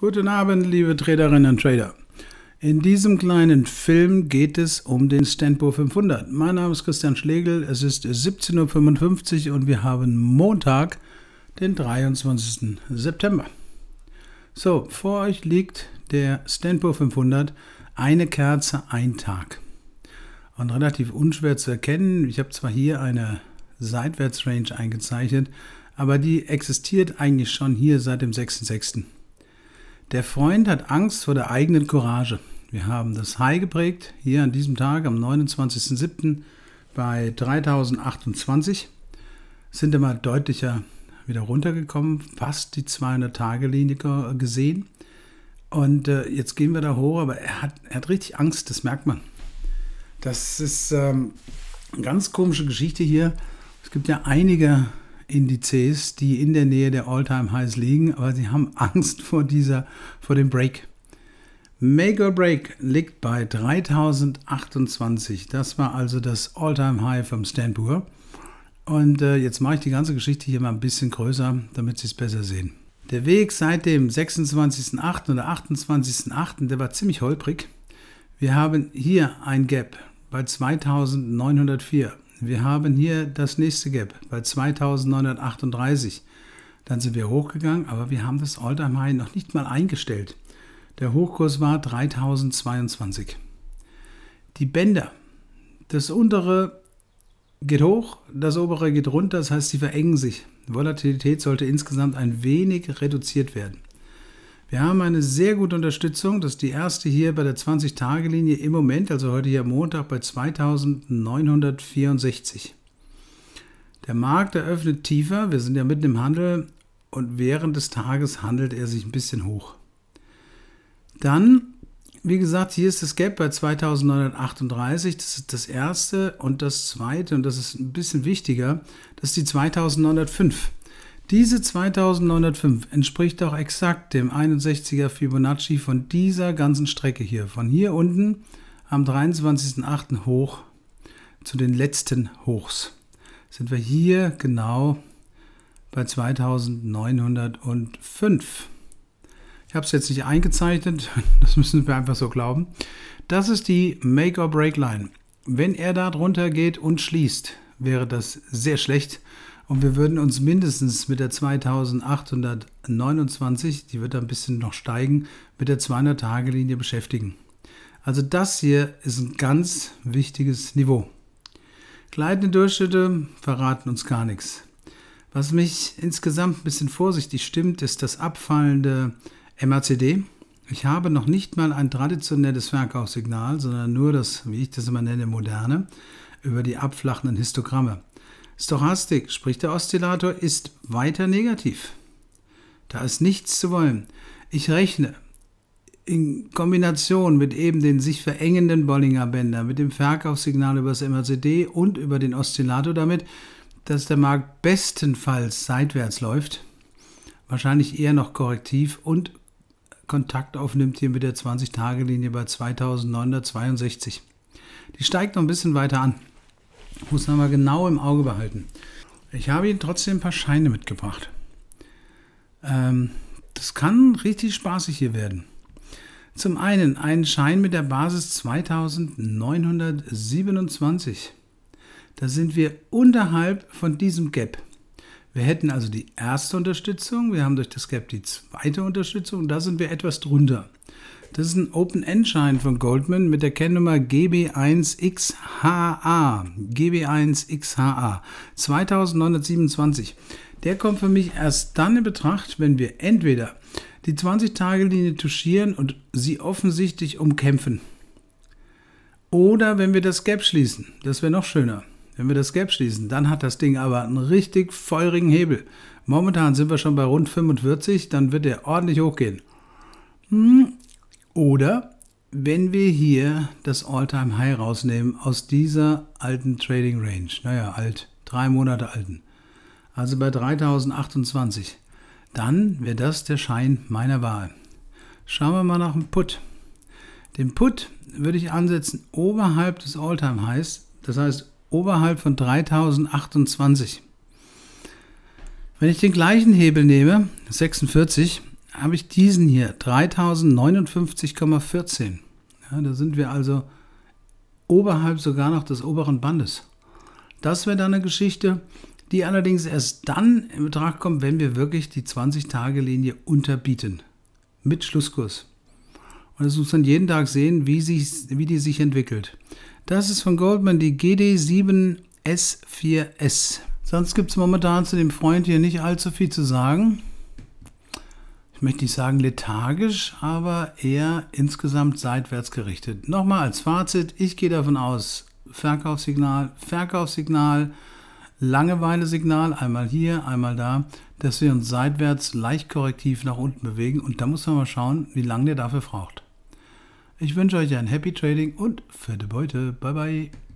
Guten Abend, liebe Traderinnen und Trader. In diesem kleinen Film geht es um den Standpo 500. Mein Name ist Christian Schlegel, es ist 17.55 Uhr und wir haben Montag, den 23. September. So, vor euch liegt der Standpo 500, eine Kerze, ein Tag. Und relativ unschwer zu erkennen, ich habe zwar hier eine Seitwärtsrange eingezeichnet, aber die existiert eigentlich schon hier seit dem 6.6. Der Freund hat Angst vor der eigenen Courage. Wir haben das High geprägt, hier an diesem Tag am 29.07. bei 3028. Sind immer deutlicher wieder runtergekommen, fast die 200-Tage-Linie gesehen. Und äh, jetzt gehen wir da hoch, aber er hat, er hat richtig Angst, das merkt man. Das ist ähm, eine ganz komische Geschichte hier. Es gibt ja einige Indizes, die in der Nähe der All-Time-Highs liegen, aber sie haben Angst vor, dieser, vor dem Break. Make or Break liegt bei 3028. Das war also das All-Time-High vom Stanpur. Und äh, jetzt mache ich die ganze Geschichte hier mal ein bisschen größer, damit Sie es besser sehen. Der Weg seit dem 26.08. oder 28.08., der war ziemlich holprig. Wir haben hier ein Gap bei 2904. Wir haben hier das nächste Gap bei 2938. Dann sind wir hochgegangen, aber wir haben das Alltime High noch nicht mal eingestellt. Der Hochkurs war 3022. Die Bänder, das untere geht hoch, das obere geht runter, das heißt, sie verengen sich. Volatilität sollte insgesamt ein wenig reduziert werden. Wir haben eine sehr gute Unterstützung. Das ist die erste hier bei der 20-Tage-Linie im Moment, also heute hier Montag bei 2964. Der Markt eröffnet tiefer. Wir sind ja mitten im Handel und während des Tages handelt er sich ein bisschen hoch. Dann, wie gesagt, hier ist das Gap bei 2938. Das ist das erste und das zweite und das ist ein bisschen wichtiger. Das ist die 2905. Diese 2905 entspricht auch exakt dem 61er Fibonacci von dieser ganzen Strecke hier, von hier unten am 23.08. hoch zu den letzten Hochs. Sind wir hier genau bei 2905. Ich habe es jetzt nicht eingezeichnet, das müssen wir einfach so glauben. Das ist die Make-or-Break-Line. Wenn er da drunter geht und schließt, wäre das sehr schlecht, und wir würden uns mindestens mit der 2829, die wird ein bisschen noch steigen, mit der 200-Tage-Linie beschäftigen. Also das hier ist ein ganz wichtiges Niveau. Gleitende Durchschnitte verraten uns gar nichts. Was mich insgesamt ein bisschen vorsichtig stimmt, ist das abfallende MACD. Ich habe noch nicht mal ein traditionelles Verkaufssignal, sondern nur das, wie ich das immer nenne, moderne, über die abflachenden Histogramme. Stochastik, sprich der Oszillator, ist weiter negativ. Da ist nichts zu wollen. Ich rechne in Kombination mit eben den sich verengenden Bollinger Bändern, mit dem Verkaufssignal über das MACD und über den Oszillator damit, dass der Markt bestenfalls seitwärts läuft, wahrscheinlich eher noch korrektiv und Kontakt aufnimmt hier mit der 20-Tage-Linie bei 2962. Die steigt noch ein bisschen weiter an. Muss man aber genau im Auge behalten. Ich habe Ihnen trotzdem ein paar Scheine mitgebracht. Ähm, das kann richtig spaßig hier werden. Zum einen einen Schein mit der Basis 2927. Da sind wir unterhalb von diesem Gap. Wir hätten also die erste Unterstützung, wir haben durch das Gap die zweite Unterstützung, und da sind wir etwas drunter. Das ist ein Open-End-Schein von Goldman mit der Kennnummer GB1XHA. GB1XHA 2927. Der kommt für mich erst dann in Betracht, wenn wir entweder die 20-Tage-Linie touchieren und sie offensichtlich umkämpfen. Oder wenn wir das Gap schließen. Das wäre noch schöner. Wenn wir das Gap schließen, dann hat das Ding aber einen richtig feurigen Hebel. Momentan sind wir schon bei rund 45, dann wird er ordentlich hochgehen. Hm, oder wenn wir hier das all time high rausnehmen aus dieser alten Trading Range, naja, alt, drei Monate alten, also bei 3028, dann wäre das der Schein meiner Wahl. Schauen wir mal nach dem Put. Den Put würde ich ansetzen oberhalb des all time highs das heißt oberhalb von 3028. Wenn ich den gleichen Hebel nehme, 46, habe ich diesen hier, 3059,14. Ja, da sind wir also oberhalb sogar noch des oberen Bandes. Das wäre dann eine Geschichte, die allerdings erst dann in Betracht kommt, wenn wir wirklich die 20-Tage-Linie unterbieten. Mit Schlusskurs. Und das muss man jeden Tag sehen, wie, sich, wie die sich entwickelt. Das ist von Goldman die GD7S4S. Sonst gibt es momentan zu dem Freund hier nicht allzu viel zu sagen ich möchte nicht sagen lethargisch, aber eher insgesamt seitwärts gerichtet. Nochmal als Fazit, ich gehe davon aus, Verkaufssignal, Verkaufssignal, Langeweile-Signal, einmal hier, einmal da, dass wir uns seitwärts leicht korrektiv nach unten bewegen und da muss man mal schauen, wie lange der dafür braucht. Ich wünsche euch ein Happy Trading und fette Beute. Bye bye.